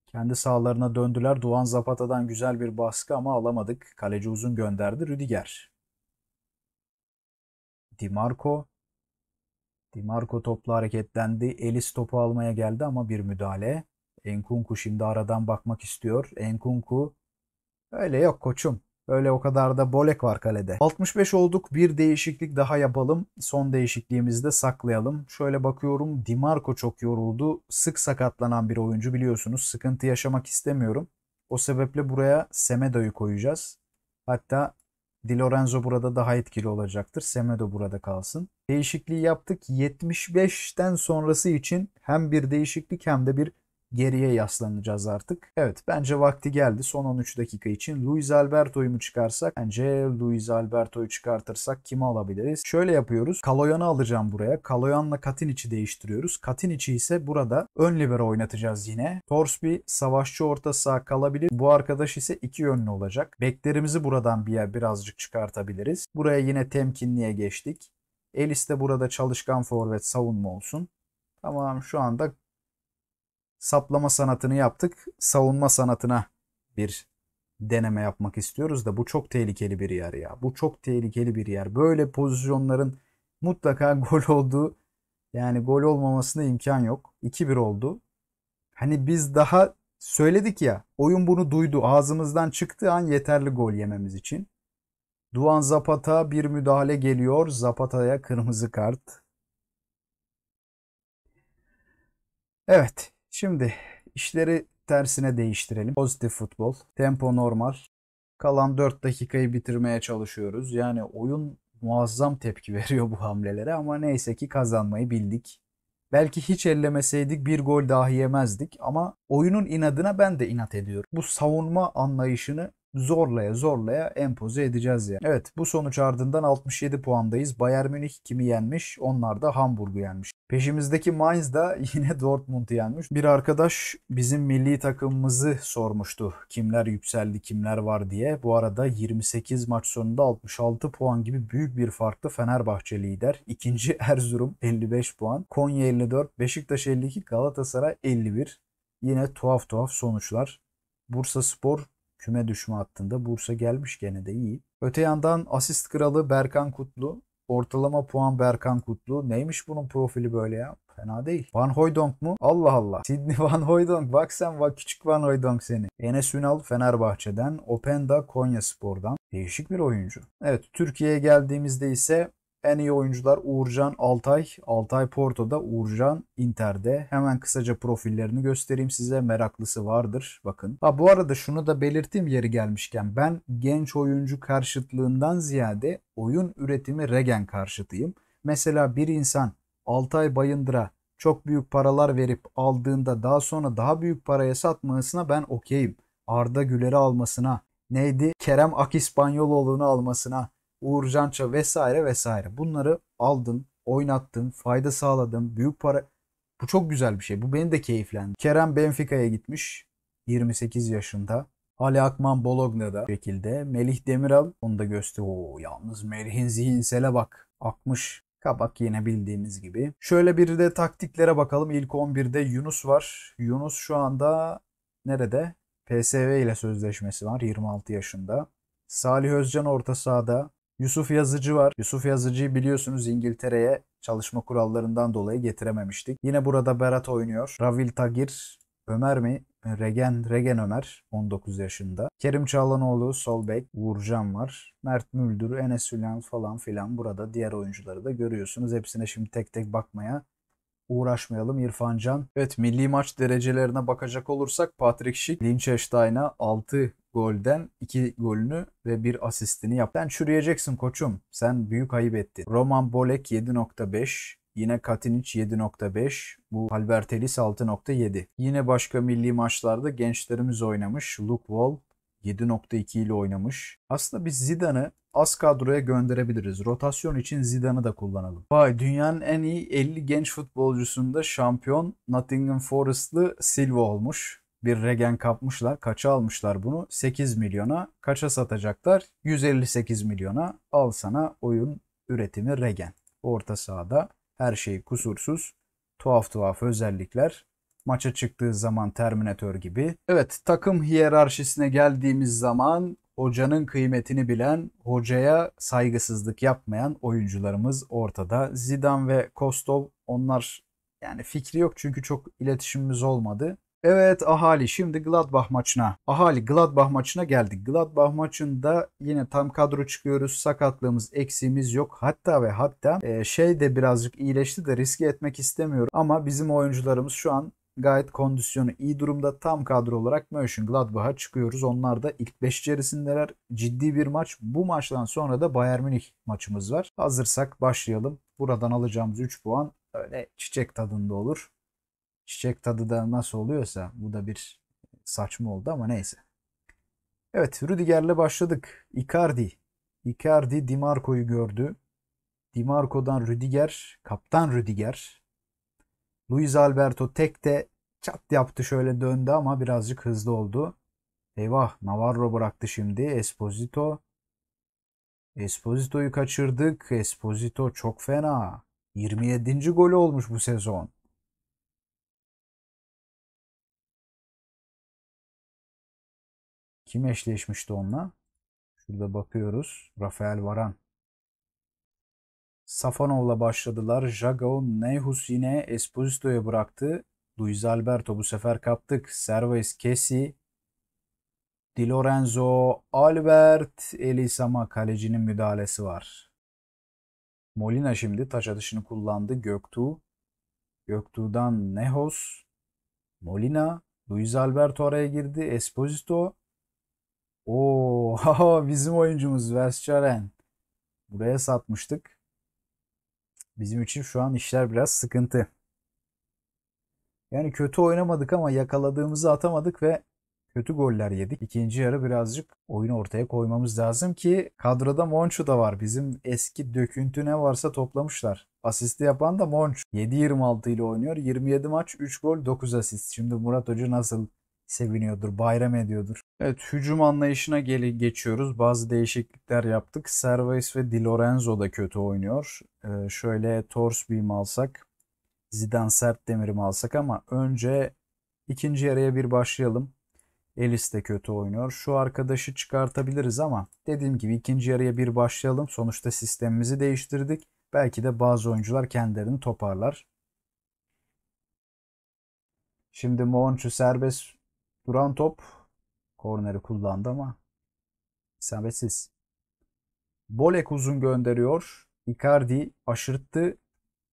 Kendi sahalarına döndüler. Duan Zapata'dan güzel bir baskı ama alamadık. Kaleci uzun gönderdi. Rüdiger. Di Marco, Di Marco topla hareketlendi. Elis topu almaya geldi ama bir müdahale. Enkunku şimdi aradan bakmak istiyor. Enkunku öyle yok koçum. Öyle o kadar da bolek var kalede. 65 olduk. Bir değişiklik daha yapalım. Son değişikliğimizi de saklayalım. Şöyle bakıyorum. Dimarco çok yoruldu. Sık sakatlanan bir oyuncu biliyorsunuz. Sıkıntı yaşamak istemiyorum. O sebeple buraya Semedo'yu koyacağız. Hatta Di Lorenzo burada daha etkili olacaktır. Semedo burada kalsın. Değişikliği yaptık. 75'ten sonrası için hem bir değişiklik hem de bir geriye yaslanacağız artık. Evet bence vakti geldi son 13 dakika için. Luis Alberto'yu mu çıkarsak? Bence Luis Alberto'yu çıkartırsak kimi alabiliriz? Şöyle yapıyoruz. Kaloyan'ı alacağım buraya. Kaloyan'la Katinic'i değiştiriyoruz. Katinici ise burada ön libero oynatacağız yine. Torsby savaşçı orta sağ kalabilir. Bu arkadaş ise iki yönlü olacak. Beklerimizi buradan bir yer birazcık çıkartabiliriz. Buraya yine temkinliye geçtik. Elis de burada çalışkan forvet savunma olsun. Tamam şu anda saplama sanatını yaptık. Savunma sanatına bir deneme yapmak istiyoruz da bu çok tehlikeli bir yer ya. Bu çok tehlikeli bir yer. Böyle pozisyonların mutlaka (laughs) gol olduğu yani gol olmamasına imkan yok. 2-1 oldu. Hani biz daha söyledik ya oyun bunu duydu. Ağzımızdan çıktığı an yeterli gol yememiz için. Duan Zapata bir müdahale geliyor. Zapata'ya kırmızı kart. Evet. Şimdi işleri tersine değiştirelim. Pozitif futbol, tempo normal. Kalan 4 dakikayı bitirmeye çalışıyoruz. Yani oyun muazzam tepki (laughs) veriyor bu hamlelere ama neyse ki kazanmayı bildik. Belki hiç ellemeseydik bir gol dahi yemezdik ama oyunun inadına ben de inat ediyorum. Bu savunma anlayışını zorlaya zorlaya empoze edeceğiz yani. Evet bu sonuç ardından 67 puandayız. Bayern Münih kimi yenmiş? Onlar da Hamburg'u yenmiş. Peşimizdeki Mainz da (laughs) yine Dortmund'u yenmiş. Bir arkadaş bizim milli takımımızı sormuştu. Kimler yükseldi, kimler var diye. Bu arada 28 maç sonunda 66 puan gibi büyük bir farklı Fenerbahçe lider. İkinci (laughs) Erzurum 55 puan. Konya 54, Beşiktaş 52, Galatasaray 51. Yine tuhaf tuhaf sonuçlar. Bursa Spor küme düşme hattında. Bursa gelmiş gene de iyi. Öte yandan asist kralı Berkan Kutlu. Ortalama puan Berkan Kutlu. Neymiş bunun profili böyle ya? Fena değil. Van Hoydonk mu? Allah Allah. Sidney (laughs) Van Hoydonk. Bak sen bak küçük Van Hoydonk seni. Enes Ünal Fenerbahçe'den. Openda Konya Spor'dan. Değişik bir oyuncu. Evet Türkiye'ye geldiğimizde ise en iyi oyuncular Uğurcan Altay. Altay Porto'da, Uğurcan Inter'de. Hemen kısaca profillerini göstereyim size. Meraklısı vardır. Bakın. Ha bu arada şunu da belirteyim yeri gelmişken. Ben genç oyuncu karşıtlığından ziyade oyun üretimi regen karşıtıyım. Mesela bir insan Altay Bayındır'a çok büyük paralar verip aldığında daha sonra daha büyük paraya satmasına ben okeyim. Arda Güler'i almasına, neydi Kerem Ak Akispanyoloğlu'nu almasına, Uğurcança vesaire vesaire. Bunları aldın, oynattın, fayda sağladın, büyük para. Bu çok güzel bir şey. Bu beni de keyiflendi. Kerem Benfica'ya gitmiş. 28 yaşında. Ali Akman Bologna'da şekilde. Melih Demiral onu da göster. Oo, yalnız Melih'in zihinsele bak. Akmış. Kabak yine bildiğimiz gibi. Şöyle bir de taktiklere bakalım. İlk 11'de Yunus var. Yunus şu anda nerede? PSV ile sözleşmesi var 26 yaşında. Salih Özcan orta sahada. Yusuf Yazıcı var. Yusuf Yazıcı'yı biliyorsunuz İngiltere'ye çalışma kurallarından dolayı getirememiştik. Yine burada Berat oynuyor. Ravil Tagir, Ömer mi? Regen, Regen Ömer 19 yaşında. Kerim Çağlanoğlu, Solbek, Uğurcan var. Mert Müldür, Enes Ülen falan filan burada diğer oyuncuları da görüyorsunuz. Hepsine şimdi tek tek bakmaya uğraşmayalım İrfan Can. Evet milli maç derecelerine bakacak olursak Patrick Schick, Liechtenstein'a 6 golden iki golünü ve bir asistini yaptı. Sen çürüyeceksin koçum. Sen büyük ayıp ettin. Roman Bolek 7.5. Yine Katinic 7.5. Bu Albertelis 6.7. Yine başka milli maçlarda gençlerimiz oynamış. Luke Wall 7.2 ile oynamış. Aslında biz Zidane'ı az kadroya gönderebiliriz. Rotasyon için Zidane'ı da kullanalım. Vay dünyanın en iyi 50 genç futbolcusunda şampiyon Nottingham Forest'lı Silva olmuş bir regen kapmışlar. Kaça almışlar bunu? 8 milyona. Kaça satacaklar? 158 milyona. Al sana oyun üretimi regen. Orta sahada her şey kusursuz. Tuhaf tuhaf özellikler. Maça çıktığı zaman Terminator gibi. Evet takım hiyerarşisine geldiğimiz zaman hocanın kıymetini bilen, hocaya saygısızlık yapmayan oyuncularımız ortada. Zidane ve kostol onlar yani fikri yok çünkü çok iletişimimiz olmadı. Evet ahali şimdi Gladbach maçına. Ahali Gladbach maçına geldik. Gladbach maçında yine tam kadro çıkıyoruz. Sakatlığımız eksiğimiz yok. Hatta ve hatta e, şey de birazcık iyileşti de riske etmek istemiyorum. Ama bizim oyuncularımız şu an gayet kondisyonu iyi durumda tam kadro olarak Mönchengladbach'a çıkıyoruz. Onlar da ilk 5 içerisindeler. Ciddi bir maç. Bu maçtan sonra da Bayern Münih maçımız var. Hazırsak başlayalım. Buradan alacağımız 3 puan öyle çiçek tadında olur. Çiçek tadı da nasıl oluyorsa bu da bir saçma oldu ama neyse. Evet Rüdiger'le başladık. Icardi. Icardi Dimarco'yu gördü. Dimarco'dan Rüdiger, kaptan Rüdiger. Luis Alberto tek de çat yaptı şöyle döndü ama birazcık hızlı oldu. Eyvah Navarro bıraktı şimdi. Esposito. Esposito'yu kaçırdık. Esposito çok fena. 27. golü olmuş bu sezon. Kim eşleşmişti onunla? Şurada bakıyoruz. Rafael Varan. Safanov'la başladılar. Jagao Neyhus yine Esposito'ya bıraktı. Luis Alberto bu sefer kaptık. Servais Kesi. Di Lorenzo, Albert, Elisama kalecinin müdahalesi var. Molina şimdi taç atışını kullandı. Göktuğ. Göktuğ'dan Nehos. Molina. Luis Alberto araya girdi. Esposito. Oo, (laughs) bizim oyuncumuz Vescharen. Buraya satmıştık. Bizim için şu an işler biraz sıkıntı. Yani kötü oynamadık ama yakaladığımızı atamadık ve kötü goller yedik. İkinci yarı birazcık oyunu ortaya koymamız lazım ki kadroda Monchu da var. Bizim eski döküntü ne varsa toplamışlar. Asisti yapan da Monchu. 7-26 ile oynuyor. 27 maç 3 gol 9 asist. Şimdi Murat Hoca nasıl seviniyordur, bayram ediyordur. Evet hücum anlayışına gel geçiyoruz. Bazı değişiklikler yaptık. Servais ve Di Lorenzo da kötü oynuyor. Ee, şöyle Torsby'm alsak, Zidane sert demirim alsak ama önce ikinci yarıya bir başlayalım. Elis de kötü oynuyor. Şu arkadaşı çıkartabiliriz ama dediğim gibi ikinci yarıya bir başlayalım. Sonuçta sistemimizi değiştirdik. Belki de bazı oyuncular kendilerini toparlar. Şimdi Monchu serbest Duran top korneri kullandı ama isabetsiz. Bolek uzun gönderiyor. Icardi aşırttı.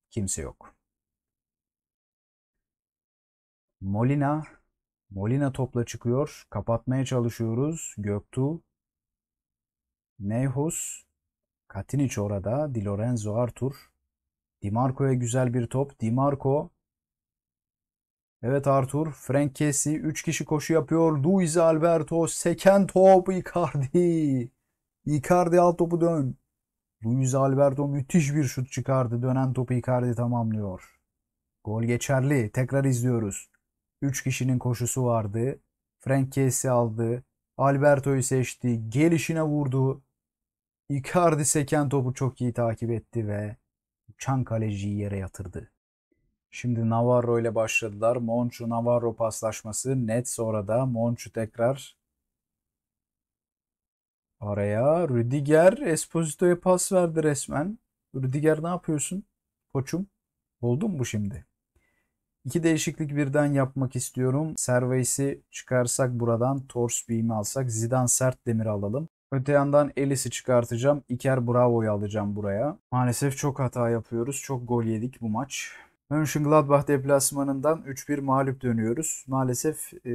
Kimse yok. Molina. Molina topla çıkıyor. Kapatmaya çalışıyoruz. Göktu. Neyhus. Katiniç orada. Di Lorenzo Artur. Marco'ya güzel bir top. Di Marco. Evet Arthur, Frank Casey 3 kişi koşu yapıyor. Luis Alberto seken top Icardi. Icardi al topu dön. Luis Alberto müthiş bir şut çıkardı. Dönen topu Icardi tamamlıyor. Gol geçerli. Tekrar izliyoruz. 3 kişinin koşusu vardı. Frank Casey aldı. Alberto'yu seçti. Gelişine vurdu. Icardi seken topu çok iyi takip etti ve uçan kaleciyi yere yatırdı. Şimdi Navarro ile başladılar. Monchu Navarro paslaşması net sonra da Monchu tekrar araya. Rüdiger Esposito'ya pas verdi resmen. Rüdiger ne yapıyorsun? Koçum buldun mu şimdi? İki değişiklik birden yapmak istiyorum. Serveys'i çıkarsak buradan Torsby'imi alsak Zidane sert demir alalım. Öte yandan Elis'i çıkartacağım. İker Bravo'yu alacağım buraya. Maalesef çok hata yapıyoruz. Çok gol yedik bu maç. Mönchengladbach deplasmanından 3-1 mağlup dönüyoruz. Maalesef e,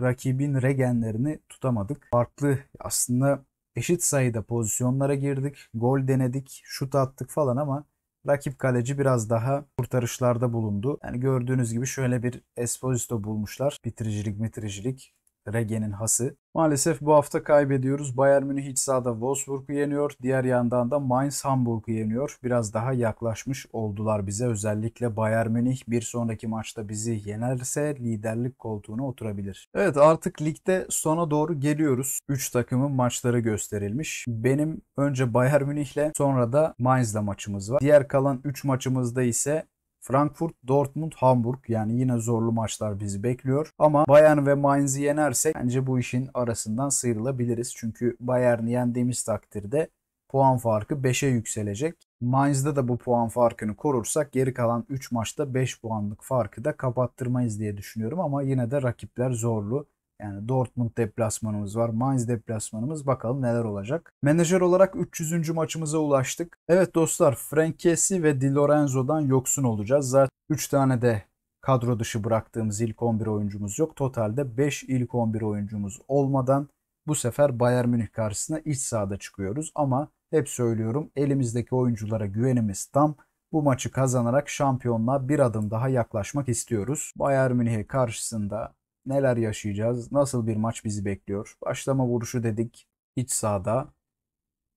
rakibin regenlerini tutamadık. Farklı aslında eşit sayıda pozisyonlara girdik. Gol denedik, şut attık falan ama rakip kaleci biraz daha kurtarışlarda bulundu. Yani gördüğünüz gibi şöyle bir Esposito bulmuşlar. Bitiricilik, bitiricilik. Rege'nin hası. Maalesef bu hafta kaybediyoruz. Bayern Münih iç sahada Wolfsburg'u yeniyor. Diğer yandan da Mainz Hamburg'u yeniyor. Biraz daha yaklaşmış oldular bize. Özellikle Bayern Münih bir sonraki maçta bizi yenerse liderlik koltuğuna oturabilir. Evet artık ligde sona doğru geliyoruz. 3 takımın maçları gösterilmiş. Benim önce Bayern Münih'le sonra da Mainz'la maçımız var. Diğer kalan 3 maçımızda ise Frankfurt, Dortmund, Hamburg yani yine zorlu maçlar bizi bekliyor. Ama Bayern ve Mainz'i yenerse bence bu işin arasından sıyrılabiliriz. Çünkü Bayern'i yendiğimiz takdirde puan farkı 5'e yükselecek. Mainz'da da bu puan farkını korursak geri kalan 3 maçta 5 puanlık farkı da kapattırmayız diye düşünüyorum ama yine de rakipler zorlu. Yani Dortmund deplasmanımız var, Mainz deplasmanımız. Bakalım neler olacak. Menajer olarak 300. maçımıza ulaştık. Evet dostlar, Frankesi ve Di Lorenzo'dan yoksun olacağız. Zaten 3 tane de kadro dışı bıraktığımız ilk 11 oyuncumuz yok. Totalde 5 ilk 11 oyuncumuz olmadan bu sefer Bayern Münih karşısına iç sahada çıkıyoruz ama hep söylüyorum elimizdeki oyunculara güvenimiz tam. Bu maçı kazanarak şampiyonluğa bir adım daha yaklaşmak istiyoruz. Bayern Münih'e karşısında neler yaşayacağız, nasıl bir maç bizi bekliyor. Başlama vuruşu dedik iç sahada.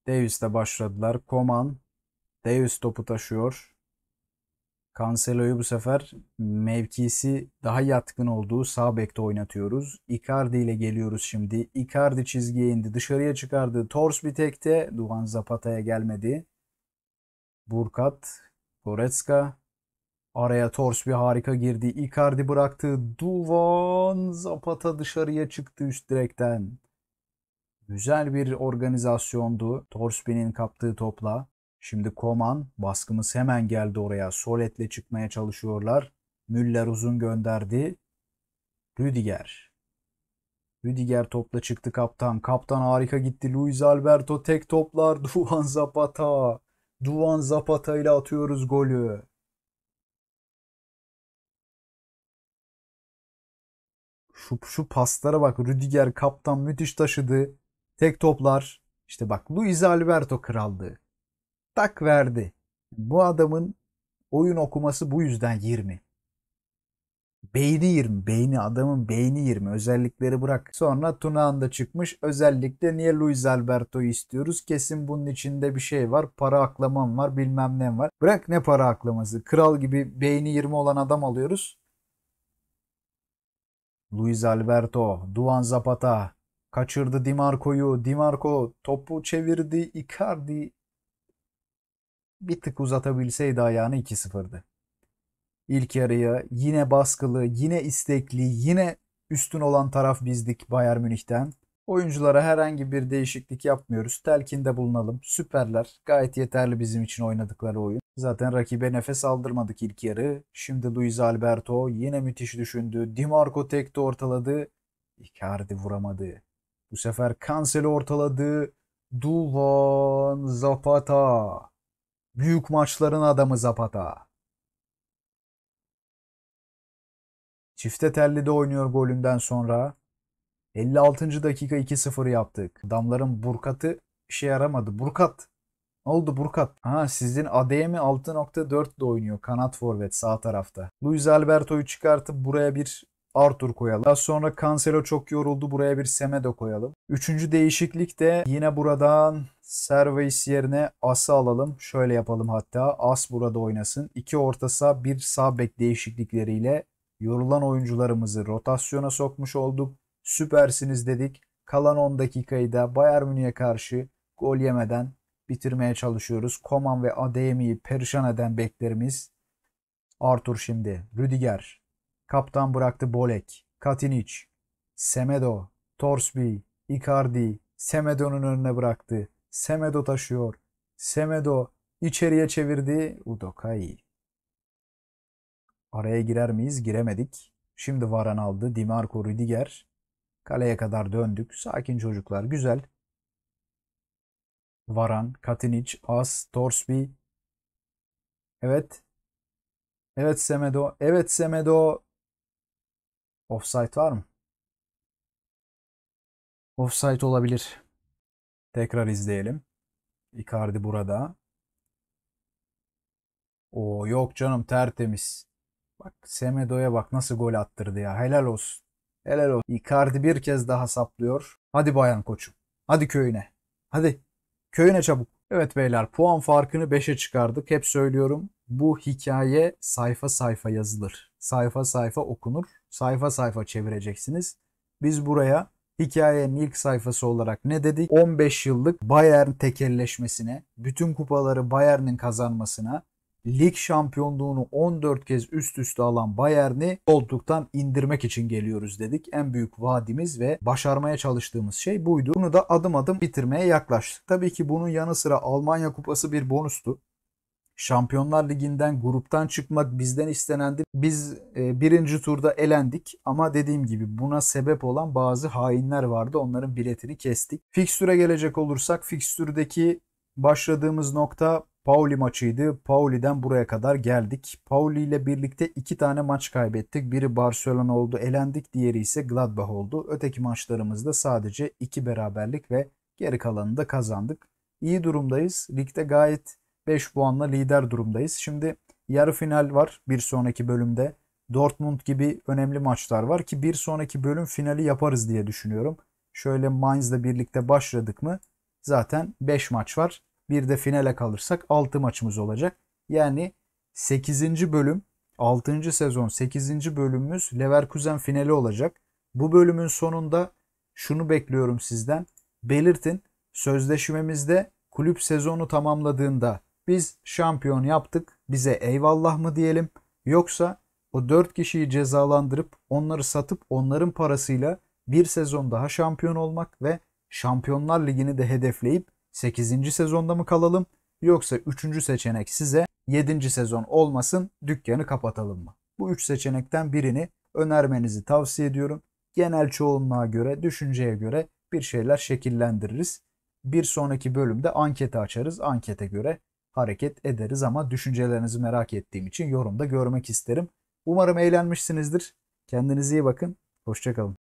Davis'te başladılar. Koman Davis topu taşıyor. Cancelo'yu bu sefer mevkisi daha yatkın olduğu sağ bekte oynatıyoruz. Icardi ile geliyoruz şimdi. Icardi çizgiye indi. Dışarıya çıkardı. Tors bir tekte. Duvan Zapata'ya gelmedi. Burkat, Goretzka, Araya Tors bir harika girdi. Icardi bıraktı. Duvan Zapata dışarıya çıktı üst direkten. Güzel bir organizasyondu Torsby'nin kaptığı topla. Şimdi Koman baskımız hemen geldi oraya. Solet'le çıkmaya çalışıyorlar. Müller uzun gönderdi. Rüdiger. Rüdiger topla çıktı kaptan. Kaptan harika gitti. Luis Alberto tek toplar. (laughs) Duvan Zapata. Duvan Zapata ile atıyoruz golü. Şu, şu paslara bak Rüdiger kaptan müthiş taşıdı. Tek toplar. İşte bak Luis Alberto kraldı. Tak verdi. Bu adamın oyun okuması bu yüzden 20. Beyni 20. Beyni adamın beyni 20. Özellikleri bırak. Sonra Tunağan çıkmış. Özellikle niye Luis Alberto'yu istiyoruz? Kesin bunun içinde bir şey var. Para aklamam var bilmem ne var. Bırak ne para aklaması. Kral gibi beyni 20 olan adam alıyoruz. Luis Alberto, Duan Zapata kaçırdı Dimarco'yu. Dimarco topu çevirdi. Icardi bir tık uzatabilseydi ayağını 2-0'dı. İlk yarıya yine baskılı, yine istekli, yine üstün olan taraf bizdik Bayern Münih'ten. Oyunculara herhangi bir değişiklik yapmıyoruz. Telkinde bulunalım. Süperler. Gayet yeterli bizim için oynadıkları oyun. Zaten rakibe nefes aldırmadık ilk yarı. Şimdi Luis Alberto yine müthiş düşündü. Dimarco tekte ortaladı. Icardi vuramadı. Bu sefer Cancelo ortaladı. Duvan Zapata. Büyük maçların adamı Zapata. Çifte telli de oynuyor golünden sonra. 56. dakika 2-0 yaptık. Adamların Burkat'ı işe yaramadı. Burkat. Ne oldu Burkat? Ha sizin ADM 6.4'de oynuyor kanat forvet sağ tarafta. Luis Alberto'yu çıkartıp buraya bir Arthur koyalım. Daha sonra Cancelo çok yoruldu. Buraya bir Semedo koyalım. Üçüncü değişiklik de yine buradan Serveis yerine As'ı alalım. Şöyle yapalım hatta. As burada oynasın. İki orta saha bir sağ bek değişiklikleriyle yorulan oyuncularımızı rotasyona sokmuş olduk süpersiniz dedik. Kalan 10 dakikayı da Bayern Münih'e karşı gol yemeden bitirmeye çalışıyoruz. Koman ve Adeyemi'yi perişan eden beklerimiz Arthur şimdi, Rüdiger, kaptan bıraktı Bolek, Katinic, Semedo, Torsby, Icardi, Semedo'nun önüne bıraktı. Semedo taşıyor. Semedo içeriye çevirdi. Udokai. Araya girer miyiz? Giremedik. Şimdi Varan aldı. Dimarco Rüdiger. Kaleye kadar döndük. Sakin çocuklar. Güzel. Varan, Katinic, As, Torsby. Evet. Evet Semedo. Evet Semedo. Offside var mı? Offside olabilir. Tekrar izleyelim. Icardi burada. O yok canım tertemiz. Bak Semedo'ya bak nasıl gol attırdı ya. Helal olsun. Helal olsun. Icardi bir kez daha saplıyor. Hadi bayan koçum. Hadi köyüne. Hadi. Köyüne çabuk. Evet beyler puan farkını 5'e çıkardık. Hep söylüyorum bu hikaye sayfa sayfa yazılır. Sayfa sayfa okunur. Sayfa sayfa çevireceksiniz. Biz buraya hikayenin ilk sayfası olarak ne dedik? 15 yıllık Bayern tekelleşmesine, bütün kupaları Bayern'in kazanmasına, lig şampiyonluğunu 14 kez üst üste alan Bayern'i koltuktan indirmek için geliyoruz dedik. En büyük vaadimiz ve başarmaya çalıştığımız şey buydu. Bunu da adım adım bitirmeye yaklaştık. Tabii ki bunun yanı sıra Almanya Kupası bir bonustu. Şampiyonlar Ligi'nden gruptan çıkmak bizden istenendi. Biz e, birinci turda elendik ama dediğim gibi buna sebep olan bazı hainler vardı. Onların biletini kestik. Fikstüre gelecek olursak fikstürdeki başladığımız nokta Pauli maçıydı. Pauli'den buraya kadar geldik. Pauli ile birlikte iki tane maç kaybettik. Biri Barcelona oldu elendik. Diğeri ise Gladbach oldu. Öteki maçlarımızda sadece iki beraberlik ve geri kalanını da kazandık. İyi durumdayız. Ligde gayet 5 puanla lider durumdayız. Şimdi yarı final var bir sonraki bölümde. Dortmund gibi önemli maçlar var ki bir sonraki bölüm finali yaparız diye düşünüyorum. Şöyle Mainz'la birlikte başladık mı zaten 5 maç var. Bir de finale kalırsak 6 maçımız olacak. Yani 8. bölüm 6. sezon 8. bölümümüz Leverkusen finali olacak. Bu bölümün sonunda şunu bekliyorum sizden. Belirtin sözleşmemizde kulüp sezonu tamamladığında biz şampiyon yaptık bize eyvallah mı diyelim yoksa o 4 kişiyi cezalandırıp onları satıp onların parasıyla bir sezon daha şampiyon olmak ve Şampiyonlar Ligi'ni de hedefleyip 8. sezonda mı kalalım yoksa 3. seçenek size 7. sezon olmasın dükkanı kapatalım mı? Bu 3 seçenekten birini önermenizi tavsiye ediyorum. Genel çoğunluğa göre, düşünceye göre bir şeyler şekillendiririz. Bir sonraki bölümde anketi açarız. Ankete göre hareket ederiz ama düşüncelerinizi merak ettiğim için yorumda görmek isterim. Umarım eğlenmişsinizdir. Kendinize iyi bakın. Hoşçakalın.